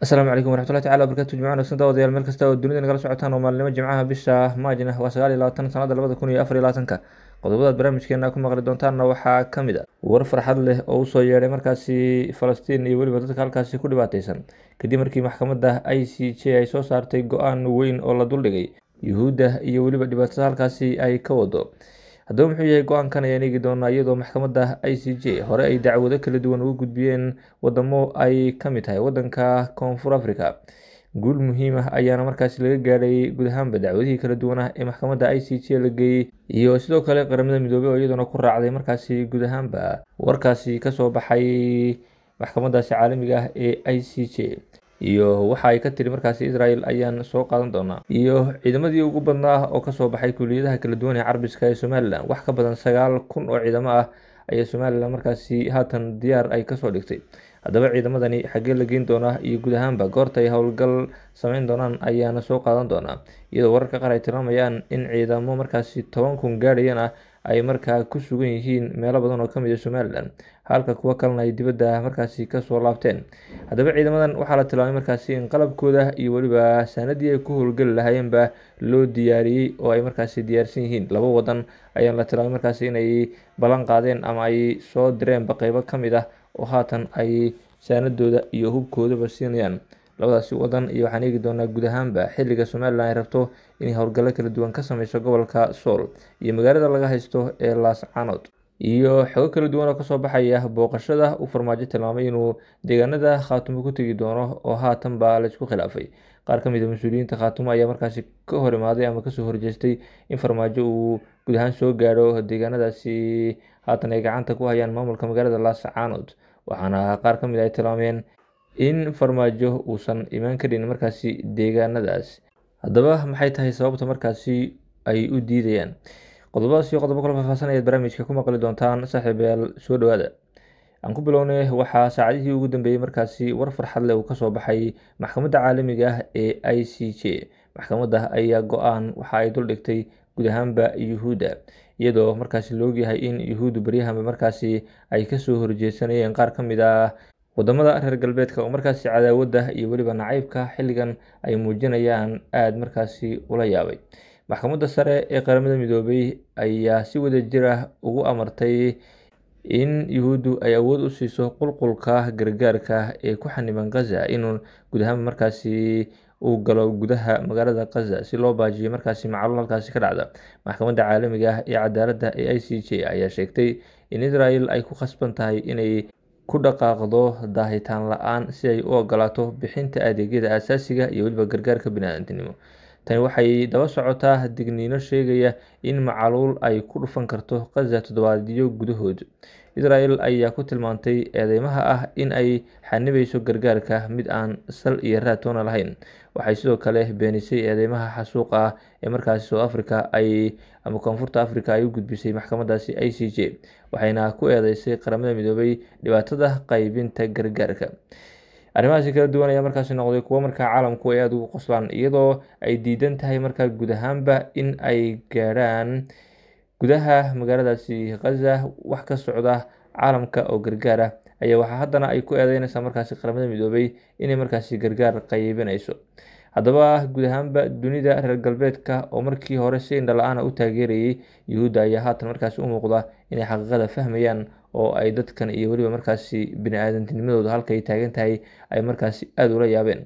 asalaamu calaykum waraxmatullahi tacala wabarkatu jimcan wagsan daawadayaal meel kasta oo dunida nagala socotaan oo maalinimo jimcaha bisha maajna waa sagaal iyo labaatan sanada labada kun iyo afar iyo labaatanka qodobadaad barnaamijkeena ku maqli doontaanna waxaa ka mid a war farxad leh oo usoo yeedhay markaasi falastiin iyo weliba dadka halkaasi ku dhibaateysan kadib markii maxkamadda i c j ay soo saartay go-aan weyn oo la duldhigay yuhuudda iyo weliba dhibaatada halkaasi ay ka wado haddaba muxuu yahay go-aankan ayaan eegi doonaa iyadoo maxkamadda i c j hore ay dacwado kala duwan uga gudbiyeen wadamo ay ka mid tahay wadanka koonfur africa guul muhiim ah ayaana markaasi laga gaadhay guud ahaanba dacwadihii kala duwan ah ee maxkamadda i c j la geeyey iyo sidoo kale qaramada midoobey oo iyadoona ku raacday markaasi guud ahaanba warkaasi kasoo baxay maxkamaddaasi caalamiga ah ee i c j iyo waxa ay ka tiri markaasi israel ayaan soo qaadan doonaa iyo ciidamadii ugu badnaa oo kasoo baxay kuuliyadaha kala duwan ee carbiska ee somalilan wax ka badan sagaal kun oo ciidamo ah ayaa somalilan markaasi haatan diyaar ay kasoo dhigtay haddaba ciidamadani xaggee la geyn doonaa iyo guud ahaanba goortaay howlgal samayn doonaan ayaana soo qaadan doonaa iyadoo wararka qaar ay tilmaamayaan in ciidamo markaasi toban kun gaadhayan ah ay markaa ku sugan yihiin meelo badan oo kamid a ah somalilan halka kuwo kalena ay dibadda markaasi kasoo laabteen haddaba ciidamadan waxaa la tilmaamay markaasi in qalabkooda iyo weliba sanadii ay ku howlgeli lahaayeenba loo diyaariyey oo ay markaasi diyaarsan yihiin laba wadan ayaan la tilmaamay markaasi inay ballan qaadeen ama ay soo direenba qeybo kamid ah oo haatan ay saanadooda iyo hubkoodaba siinayaan labadaasi wadan iyo waxaan eegi doonaa guud ahaanba xiliga somaliland ay rabto inay howlgallo kala duwan ka sameyso gobolka sool iyo magaalada laga haysto ee laas canood iyo xogo kala duwan oo kasoo baxaya booqashada u farmaajo tilmaamay inuu deegaanada khaatumo ku tegi doono oo haatan baa laysku khilaafay qaar ka mid a ah mas-uuliyiinta khaatumo ayaa markaasi ka hor imaaday ama kasoo horjeestay in farmaajo uu guud ahaan soo gaadho deegaanadaasi haatan ay gacanta ku hayaan maamulka magaalada laascaanood waxaana qaar ka mid ah ay tilmaameen in farmaajo uusan imaan karin markaasi deegaanadaas haddaba maxay tahay sababta markaasi ay u diidayaan qodobadaas iyo qodobo kala faahfaahsanayad barnaamijka ku maqli doontaan saaxiibayaal soo dhowaada aan ku bilownay waxaa saacadihii ugu dambeeyey markaasi war farxadle uu kasoo baxay maxkamadda caalamiga ah ee i c j maxkamadda ayaa go-aan waxa ay duldhigtay guud ahaanba yuhuudda iyadoo markaasi la ogyahay in yuhuuddu baryahanba markaasi ay kasoo horjeesanayeen qaar ka mid ah wadamada reer galbeedka oo markaasi cadaawada iyo weliba nacaybka xilligan ay muujinayaan aada markaasi ula yaabay maxkamadda sare ee qaramada midoobay ayaa si wada jir ah ugu amartay in yuhuuddu ay awood u siiso qulqulka gargaarka ee ku xaniban khaza inuu guud ahaan markaasi uu galo gudaha magaalada khaza si loo baajiyo markaasi macaluul halkaasi ka dhacda maxkamadda caalamiga ee ah cadaaladda ee i c j ayaa sheegtay in israel ay ku khasban tahay inay ku dhaqaaqdo daahitaan la-aan si ay u ogolaato bixinta adeegyada aasaasiga iyo weliba gargaarka bini'aadantinimo tani waxay daba socotaa digniino sheegaya in macaluul ay ku dhufan karto khaza toddobaadyo gudahood israel ayaa ku tilmaantay eedeymaha ah in ay xanibayso gargaarka mid aan sal iyo raatoona lahayn waxay sidoo kale beenisay eedeymaha xasuuqa ah ee markaasi soo africa ay ama koonfurta africa ay u gudbisay maxkamadaasi i c j waxayna ku eedeysay qaramada midoobay dhibaatada qaybinta gargaarka arrimahaasi kala duwan ayaa markaasi noqday kuwo markaa caalamku ay aada ugu qoslaan iyadoo ay diidan tahay markaa guud ahaanba in ay gaadhaan gudaha magaaladaasi khaza wax ka socda caalamka oo gargaar ah ayaa waxaa haddana ay ku eedeynaysaa markaasi qaramada midoobay inay markaasi gargaar qayibinayso haddaba guud ahaanba dunida reer galbeedka oo markii hore si indhala-aana ah u taageerayay yuhuudda ayaa haatan markaasi u muuqda inay xaqiiqada fahmayaan oo ay dadkan iyo weliba markaasi biniaadantinimadooda halkaay taagan tahay ay markaasi aada ula yaabeen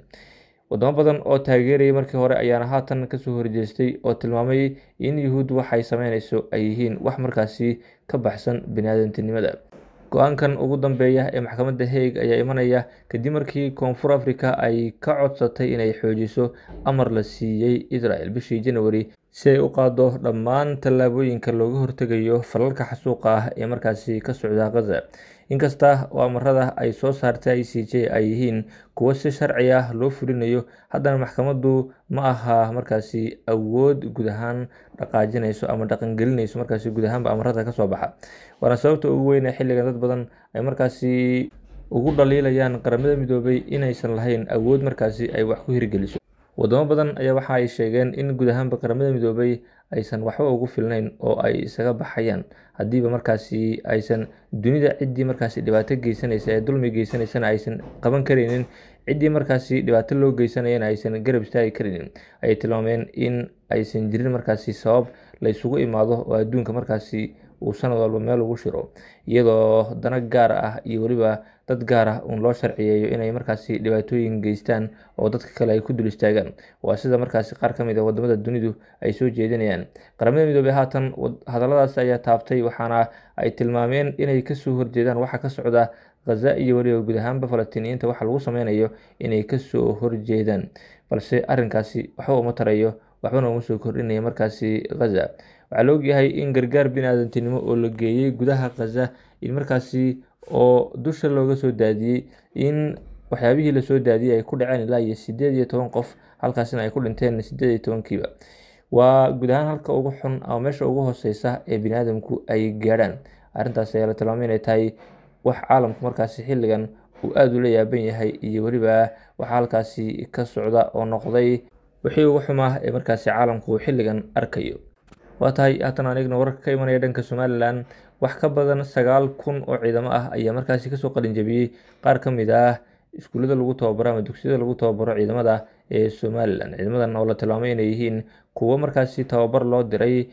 wadamo badan oo taageerayay markii hore ayaana haatan kasoo horjeestay oo tilmaamay in yuhuud waxay sameynayso ay yihiin wax markaasi ka baxsan biniaadantinimada go-aankan ugu dambeeya ee maxkamadda heeg ayaa imanaya kadib markii koonfur africa ay ka codsatay inay xoojiso amar la siiyey israel bishii janawari si ay u qaado dhammaan tallaabooyinka looga hortegayo falalka xasuuqa ah ee markaasi ka socda khaza inkasta oo amarada ay soo saartay i c j ay yihiin kuwo si sharci ah loo fulinayo haddana maxkamaddu ma aha markaasi awood guud ahaan dhaqaajinayso ama dhaqangelinayso markaasi guud ahaanba amarada kasoo baxa waana sababta ugu weyne xilligan dad badan ay markaasi ugu dhaliilayaan qaramada midoobay inaysan lahayn awood markaasi ay wax ku hirgeliso wadamo badan ayaa waxa ay sheegeen in guud ahaanba qaramada midoobay aysan waxba ugu filnayn oo ay isaga baxayaan haddiiba markaasi aysan dunida ciddii markaasi dhibaato geysanaysa ee dulmi geysanaysana aysan qaban karaynin ciddii markaasi dhibaato loo geysanayana aysan garab istaagi karaynin ayay tilmaameen in aysan jirin markaasi sabab la ysugu imaado oo adduunka markaasi uu sanad walba meel ugu shiro iyadoo dana gaar ah iyo weliba dad gaar ah uun loo sharciyeeyo inay markaasi dhibaatooyin geystaan oo dadka kale ay ku dul istaagaan waa sida markaasi qaar ka mid a ah wadamada dunidu ay soo jeedinayaan qaramada midoobey haatan hadalladaas ayaa taabtay waxaana ay tilmaameen inay kasoo horjeedaan waxa ka socda khaza iyo weliba guud ahaanba falastiiniyiinta waxa lagu sameynayo inay kasoo horjeedaan balse arrinkaasi waxba uma tarayo waxbana uma soo kordhinaya markaasi khaza waxaa la ogyahay in gargaar biniaadantinimo oo la geeyey gudaha khaza in markaasi oo dusha looga soo daadiyey in waxyaabihii lasoo daadiyey ay ku dhaceen ilaa iyo sideed iyo toban qof halkaasina ay ku dhinteen sideed iyo tobankiiba waa guud ahaan halka ugu xun ama meesha ugu hooseysa ee biniaadamku ay gaadhaan arrintaas ayaa la tilmaamay inay tahay wax caalamku markaasi xilligan uu aada ula yaaban yahay iyo weliba waxaa halkaasi ka socda oo noqday wixii ugu xumaa ee markaasi caalamku xilligan arkayo waa tahay haatan aan eegno wararka ka imanaya dhanka somalilan wax ka badan sagaal kun oo ciidamo ah ayaa markaasi kasoo qalinjabiyey qaar ka mid ah iskuullada lagu tababaro ama dugsiyada lagu tababaro ciidamada ee somalilan ciidamadan oo la tilmaamay inay yihiin kuwo markaasi tababar loo diray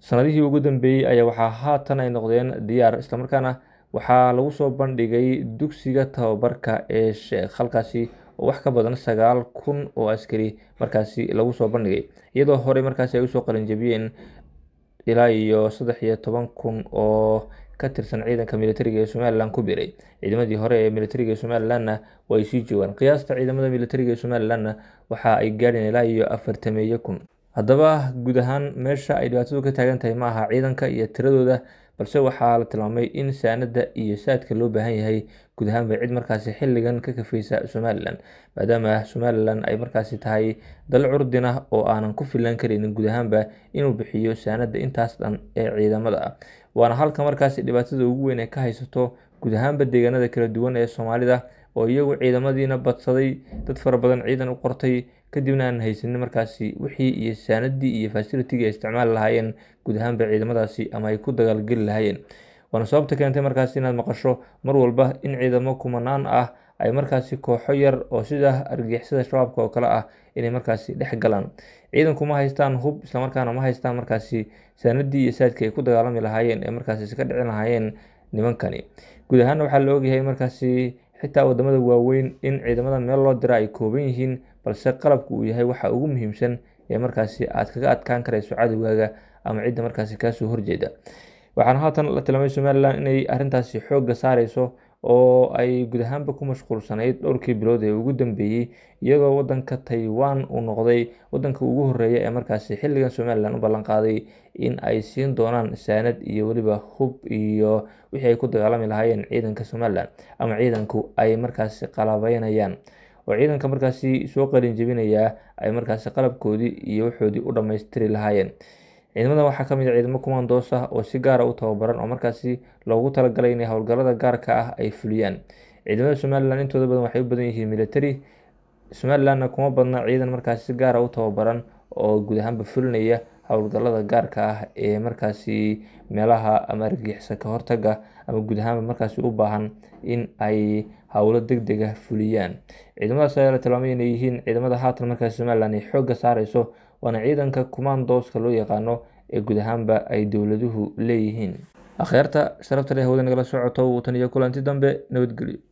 sanadihii ugu dambeeyey ayaa waxaa haatan ay noqdeen diyaar islamarkaana waxaa lagu soo bandhigay dugsiga tababarka ee sheekh halkaasi oo wax ka badan sagaal kun oo askari markaasi lagu soo bandhigay iyadoo horey markaasi ay usoo qalinjabiyeen ilaa iyo saddex iyo toban kun oo ka tirsan ciidanka militariga ee somalilan ku biray ciidamadii hore ee militariga ee somalilanna way sii joogaan qiyaasta ciidamada militariga ee somalilanna waxa ay gaadheen ilaa iyo afartameeyo kun haddaba guud ahaan meesha ay dhibaatadu ka taagan tahay ma aha ciidanka iyo tiradooda balse waxaa la tilmaamay in saanada iyo saadka loo baahan yahay guud ahaanba cid markaasi xilligan ka kafaysa somalilan maadaama somalilan ay markaasi tahay dal curdin ah oo aanan ku filan karaynin guud ahaanba inuu bixiyo saanada intaas dhan ee ciidamada ah waana halka markaasi dhibaatada ugu weyn ay ka haysato guud ahaanba deegaanada kala duwan ee soomaalida oo iyagu ciidamadiina badsaday dad fara badan ciidan u qortay kadibna aan haysanin markaasi wixii iyo saanadii iyo fasilitigii ay isticmaali lahaayeen guud ahaanba ciidamadaasi ama ay ku dagaalgeli lahaayeen waana sababta keentay markaasi inaad maqasho mar walba in ciidamo kumanaan ah ay markaasi kooxo yar oo sida argixisada shabaabka oo kale ah inay markaasi dhex galaan ciidanku ma haystaan hub islamarkaana ma haystaan markaasi saanadii iyo saadkii ay ku dagaalami lahaayeen ee markaasi iska dhicin lahaayeen nimankani guud ahaana waxaa la ogyahay markaasi xitaa waddamada waaweyn in ciidamada meel loo dira ay kooban yihiin balse qalabku uu yahay waxa ugu muhiimsan ee markaasi aada kaga adkaan karayso cadowgaaga ama cidda markaasi kaasoo horjeeda waxaana haatan la tilmaamay somalilan inay arrintaasi xoogga saareyso oo ay guud ahaanba ku mashquulsanayd dhowrkii bilood ee ugu dambeeyey iyagoo wadanka taiwan uu noqday wadanka ugu horeeya ee markaasi xilligan somalilan u ballan qaaday in ay siin doonaan saanad iyo weliba hub iyo wixii ay ku dagaalami lahaayeen ciidanka somalilan ama ciidanku ay markaasi qalabaynayaan oo ciidanka markaasi soo qalin jebinayaa ay markaasi qalabkoodii iyo waxoodii u dhammaystiri lahaayeen ciidamada waxaa kamid a ah ciidamo kumandoos ah oo si gaara ah u tababaran oo markaasi loogu talagalay inay howlgalada gaarka ah ay fuliyaan ciidamada somalilan intooda badan waxay u badan yihiin military somalilanna kuma badna ciidan markaasi si gaara ah u tababaran oo guud ahaanba fulinaya howlgallada gaarka ah ee markaasi meelaha ama argagixisa ka hortaga ama guud ahaanba markaasi u baahan in ay howlo deg deg fuliyaan ciidamadaas ayaa la tilmaamay inay yihiin ciidamada haatan markaasi somalilan ay xoogga saareyso waana ciidanka commandooska loo yaqaano ee guud ahaanba ay dowladuhu leeyihiin akhyaarta sharafta leh hawada nagala socoto wuu tan iyo kulanti dambe nabadgelyo